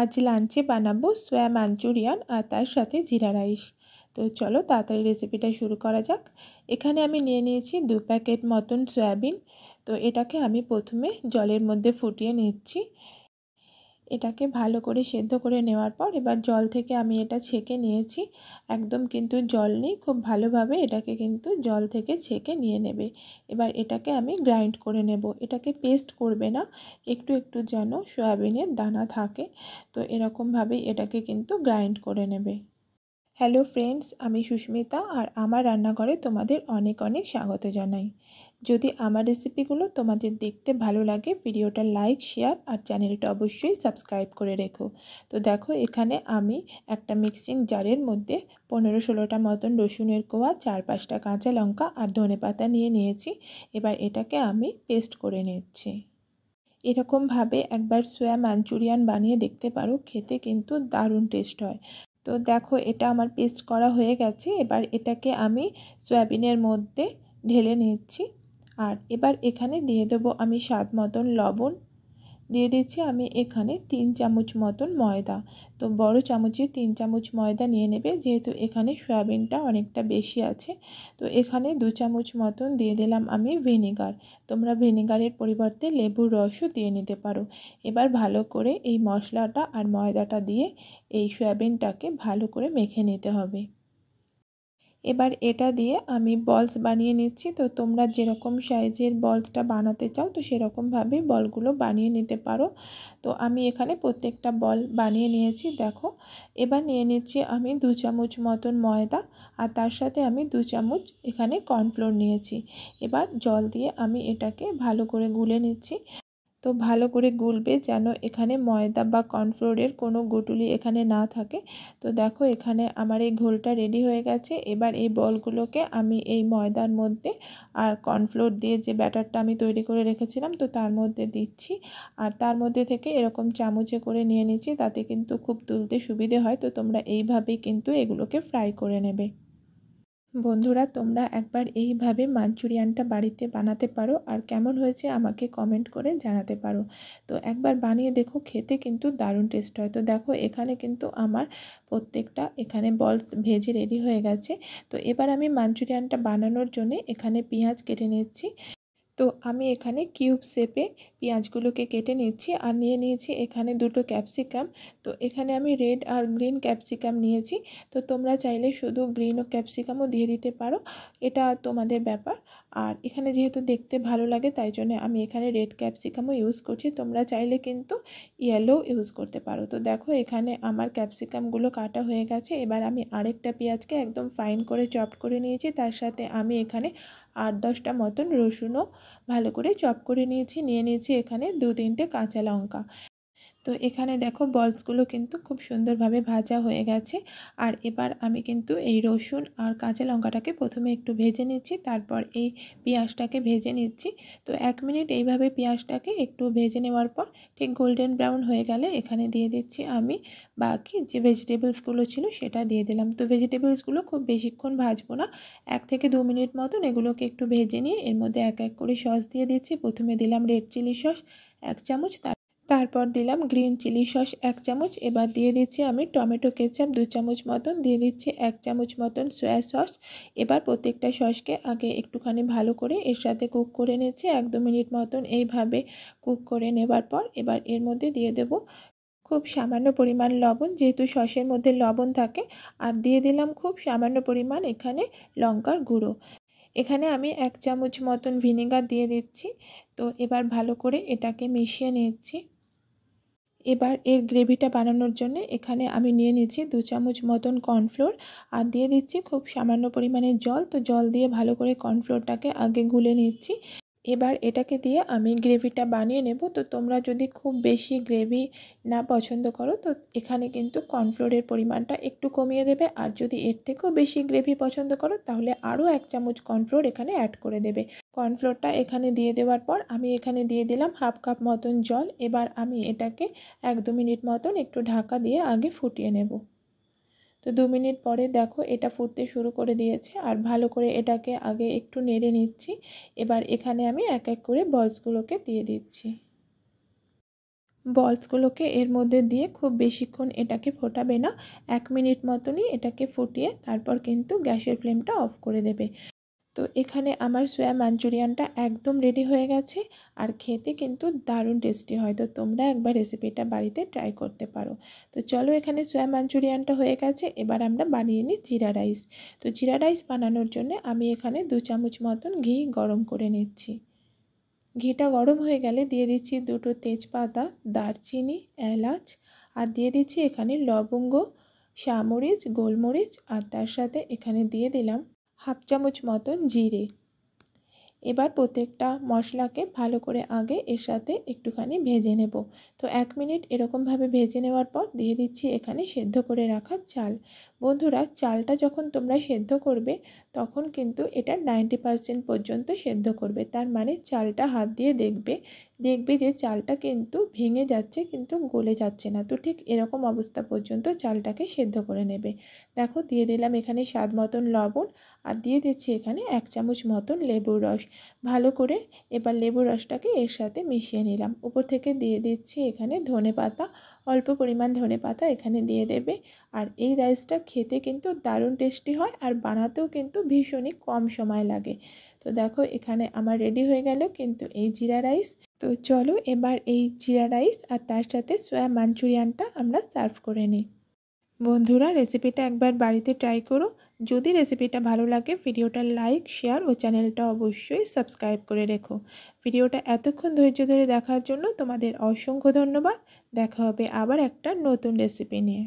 আজ লাঞ্চে বানাবো সোয়া মাঞ্চুরিয়ান আর তার সাথে জিরা রাইস তো চলো তাড়াতাড়ি রেসিপিটা শুরু করা যাক এখানে আমি নিয়ে নিয়েছি দু প্যাকেট মতন সয়াবিন তো এটাকে আমি প্রথমে জলের মধ্যে ফুটিয়ে নিচ্ছি এটাকে ভালো করে সেদ্ধ করে নেওয়ার পর এবার জল থেকে আমি এটা ছেঁকে নিয়েছি একদম কিন্তু জল নেই খুব ভালোভাবে এটাকে কিন্তু জল থেকে ছেঁকে নিয়ে নেবে এবার এটাকে আমি গ্রাইন্ড করে নেব এটাকে পেস্ট করবে না একটু একটু যেন সয়াবিনের দানা থাকে তো এরকমভাবেই এটাকে কিন্তু গ্রাইন্ড করে নেবে হ্যালো ফ্রেন্ডস আমি সুস্মিতা আর আমার রান্নাঘরে তোমাদের অনেক অনেক স্বাগত জানাই যদি আমার রেসিপিগুলো তোমাদের দেখতে ভালো লাগে ভিডিওটা লাইক শেয়ার আর চ্যানেলটা অবশ্যই সাবস্ক্রাইব করে রেখো তো দেখো এখানে আমি একটা মিক্সিং জারের মধ্যে পনেরো ষোলোটা মতন রসুনের কোয়া চার পাঁচটা কাঁচা লঙ্কা আর ধনে পাতা নিয়ে নিয়েছি এবার এটাকে আমি পেস্ট করে নিচ্ছি এরকমভাবে একবার সোয়া মাঞ্চুরিয়ান বানিয়ে দেখতে পারো খেতে কিন্তু দারুণ টেস্ট হয় তো দেখো এটা আমার পেস্ট করা হয়ে গেছে এবার এটাকে আমি সয়াবিনের মধ্যে ঢেলে নিচ্ছি আর এবার এখানে দিয়ে দেবো আমি স্বাদ মতন লবণ দিয়ে দিচ্ছি আমি এখানে তিন চামচ মতন ময়দা তো বড় চামচে তিন চামচ ময়দা নিয়ে নেবে যেহেতু এখানে সয়াবিনটা অনেকটা বেশি আছে তো এখানে দু চামচ মতন দিয়ে দিলাম আমি ভিনেগার তোমরা ভিনেগারের পরিবর্তে লেবুর রসও দিয়ে নিতে পারো এবার ভালো করে এই মশলাটা আর ময়দাটা দিয়ে এই সয়াবিনটাকে ভালো করে মেখে নিতে হবে এবার এটা দিয়ে আমি বলস বানিয়ে নিচ্ছি তো তোমরা যেরকম সাইজের বলসটা বানাতে চাও তো সেরকমভাবে বলগুলো বানিয়ে নিতে পারো তো আমি এখানে প্রত্যেকটা বল বানিয়ে নিয়েছি দেখো এবার নিয়ে নিচ্ছি আমি দু চামচ মতন ময়দা আর তার সাথে আমি দু চামচ এখানে কর্নফ্লোর নিয়েছি এবার জল দিয়ে আমি এটাকে ভালো করে গুলে নিচ্ছি তো ভালো করে গুলবে যেন এখানে ময়দা বা কর্নফ্লোরের কোনো গুটুলি এখানে না থাকে তো দেখো এখানে আমার এই ঘোলটা রেডি হয়ে গেছে এবার এই বলগুলোকে আমি এই ময়দার মধ্যে আর কর্নফ্লোর দিয়ে যে ব্যাটারটা আমি তৈরি করে রেখেছিলাম তো তার মধ্যে দিচ্ছি আর তার মধ্যে থেকে এরকম চামচে করে নিয়ে নিচ্ছি তাতে কিন্তু খুব তুলতে সুবিধে হয় তো তোমরা এইভাবেই কিন্তু এগুলোকে ফ্রাই করে নেবে বন্ধুরা তোমরা একবার এইভাবে মাঞ্চুরিয়ানটা বাড়িতে বানাতে পারো আর কেমন হয়েছে আমাকে কমেন্ট করে জানাতে পারো তো একবার বানিয়ে দেখো খেতে কিন্তু দারুণ টেস্ট হয় তো দেখো এখানে কিন্তু আমার প্রত্যেকটা এখানে বলস ভেজে রেডি হয়ে গেছে তো এবার আমি মাঞ্চুরিয়ানটা বানানোর জন্য এখানে পেঁয়াজ কেটে নিচ্ছি তো আমি এখানে কিউব শেপে পেঁয়াজগুলোকে কেটে নিচ্ছি আর নিয়ে নিয়েছি এখানে দুটো ক্যাপসিকাম তো এখানে আমি রেড আর গ্রিন ক্যাপসিকাম নিয়েছি তো তোমরা চাইলে শুধু গ্রিন ও ক্যাপসিকামও দিয়ে দিতে পারো এটা তোমাদের ব্যাপার আর এখানে যেহেতু দেখতে ভালো লাগে তাই জন্য আমি এখানে রেড ক্যাপসিকামও ইউজ করছি তোমরা চাইলে কিন্তু ইয়েলো ইউজ করতে পারো তো দেখো এখানে আমার ক্যাপসিকামগুলো কাটা হয়ে গেছে এবার আমি আরেকটা পেঁয়াজকে একদম ফাইন করে চপ করে নিয়েছি তার সাথে আমি এখানে আট দশটা মতন রসুনও ভালো করে চপ করে নিয়েছি নিয়ে নিয়েছি এখানে দু তিনটে কাঁচা লঙ্কা তো এখানে দেখো বলসগুলো কিন্তু খুব সুন্দরভাবে ভাজা হয়ে গেছে আর এবার আমি কিন্তু এই রসুন আর কাঁচা লঙ্কাটাকে প্রথমে একটু ভেজে নিচ্ছি তারপর এই পেঁয়াজটাকে ভেজে নিচ্ছি তো এক মিনিট এইভাবে পেঁয়াজটাকে একটু ভেজে নেওয়ার পর ঠিক গোল্ডেন ব্রাউন হয়ে গেলে এখানে দিয়ে দিচ্ছি আমি বাকি যে ভেজিটেবলসগুলো ছিল সেটা দিয়ে দিলাম তো ভেজিটেবলসগুলো খুব বেশিক্ষণ ভাজবো না এক থেকে দু মিনিট মতন এগুলোকে একটু ভেজে নিয়ে এর মধ্যে এক এক করে সস দিয়ে দিচ্ছি প্রথমে দিলাম রেড চিলি সস এক চামচ তার তারপর দিলাম গ্রিন চিলি সস এক চামচ এবার দিয়ে দিচ্ছি আমি টমেটো কেচাপ দু চামচ মতন দিয়ে দিচ্ছি এক চামচ মতন সয়া সস এবার প্রত্যেকটা সসকে আগে একটুখানি ভালো করে এর সাথে কুক করে নিচ্ছি এক দু মিনিট মতন এইভাবে কুক করে নেবার পর এবার এর মধ্যে দিয়ে দেব খুব সামান্য পরিমাণ লবণ যেহেতু সসের মধ্যে লবণ থাকে আর দিয়ে দিলাম খুব সামান্য পরিমাণ এখানে লঙ্কার গুঁড়ো এখানে আমি এক চামচ মতন ভিনেগার দিয়ে দিচ্ছি তো এবার ভালো করে এটাকে মিশিয়ে নিচ্ছি এবার এর গ্রেভিটা বানানোর জন্য এখানে আমি নিয়ে নিচ্ছি দু চামচ মতন কর্নফ্লোর আর দিয়ে দিচ্ছি খুব সামান্য পরিমাণে জল তো জল দিয়ে ভালো করে কর্নফ্লোরটাকে আগে গুলে নিচ্ছি এবার এটাকে দিয়ে আমি গ্রেভিটা বানিয়ে নেব তো তোমরা যদি খুব বেশি গ্রেভি না পছন্দ করো তো এখানে কিন্তু কর্নফ্লোরের পরিমাণটা একটু কমিয়ে দেবে আর যদি এর থেকেও বেশি গ্রেভি পছন্দ করো তাহলে আরও এক চামচ কর্নফ্লোর এখানে অ্যাড করে দেবে কর্নফ্লোরটা এখানে দিয়ে দেওয়ার পর আমি এখানে দিয়ে দিলাম হাফ কাপ মতন জল এবার আমি এটাকে এক দু মিনিট মতন একটু ঢাকা দিয়ে আগে ফুটিয়ে নেবো তো দু মিনিট পরে দেখো এটা ফুটতে শুরু করে দিয়েছে আর ভালো করে এটাকে আগে একটু নেড়ে নিচ্ছি এবার এখানে আমি এক এক করে বলসগুলোকে দিয়ে দিচ্ছি বলসগুলোকে এর মধ্যে দিয়ে খুব বেশিক্ষণ এটাকে ফোটাবে না এক মিনিট মতনই এটাকে ফুটিয়ে তারপর কিন্তু গ্যাসের ফ্লেমটা অফ করে দেবে তো এখানে আমার সোয়া মাঞ্চুরিয়ানটা একদম রেডি হয়ে গেছে আর খেতে কিন্তু দারুণ টেস্টি হয় তো তোমরা একবার রেসিপিটা বাড়িতে ট্রাই করতে পারো তো চলো এখানে সোয়া মাঞ্চুরিয়ানটা হয়ে গেছে এবার আমরা বানিয়ে নিই জিরা রাইস তো জিরা রাইস বানানোর জন্য আমি এখানে দু চামচ মতন ঘি গরম করে নিচ্ছি ঘিটা গরম হয়ে গেলে দিয়ে দিচ্ছি দুটো তেজপাতা দারচিনি এলাচ আর দিয়ে দিচ্ছি এখানে লবঙ্গ সামরিচ গোলমরিচ আর তার সাথে এখানে দিয়ে দিলাম হাফ চামচ মতন জিরে এবার প্রত্যেকটা মশলাকে ভালো করে আগে এর সাথে একটুখানি ভেজে নেব তো এক মিনিট এরকমভাবে ভেজে নেওয়ার পর দিয়ে দিচ্ছি এখানে সেদ্ধ করে রাখা চাল বন্ধুরা চালটা যখন তোমরা সেদ্ধ করবে তখন কিন্তু এটা নাইনটি পার্সেন্ট পর্যন্ত সেদ্ধ করবে তার মানে চালটা হাত দিয়ে দেখবে দেখবে যে চালটা কিন্তু ভেঙে যাচ্ছে কিন্তু গলে যাচ্ছে না তো ঠিক এরকম অবস্থা পর্যন্ত চালটাকে সেদ্ধ করে নেবে দেখো দিয়ে দিলাম এখানে স্বাদ মতন লবণ আর দিয়ে দিচ্ছি এখানে এক চামচ মতন লেবুর রস ভালো করে এবার লেবুর রসটাকে এর সাথে মিশিয়ে নিলাম উপর থেকে দিয়ে দিচ্ছি এখানে ধনে পাতা অল্প পরিমাণ ধনে পাতা এখানে দিয়ে দেবে আর এই রাইসটা খেতে কিন্তু দারুণ টেস্টি হয় আর বানাতেও কিন্তু ভীষণই কম সময় লাগে তো দেখো এখানে আমার রেডি হয়ে গেল কিন্তু এই জিরা রাইস তো চলো এবার এই জিরা রাইস আর তার সাথে সোয়া মাঞ্চুরিয়ানটা আমরা সার্ভ করে নিই বন্ধুরা রেসিপিটা একবার বাড়িতে ট্রাই করো যদি রেসিপিটা ভালো লাগে ভিডিওটা লাইক শেয়ার ও চ্যানেলটা অবশ্যই সাবস্ক্রাইব করে রেখো ভিডিওটা এতক্ষণ ধৈর্য ধরে দেখার জন্য তোমাদের অসংখ্য ধন্যবাদ দেখা হবে আবার একটা নতুন রেসিপি নিয়ে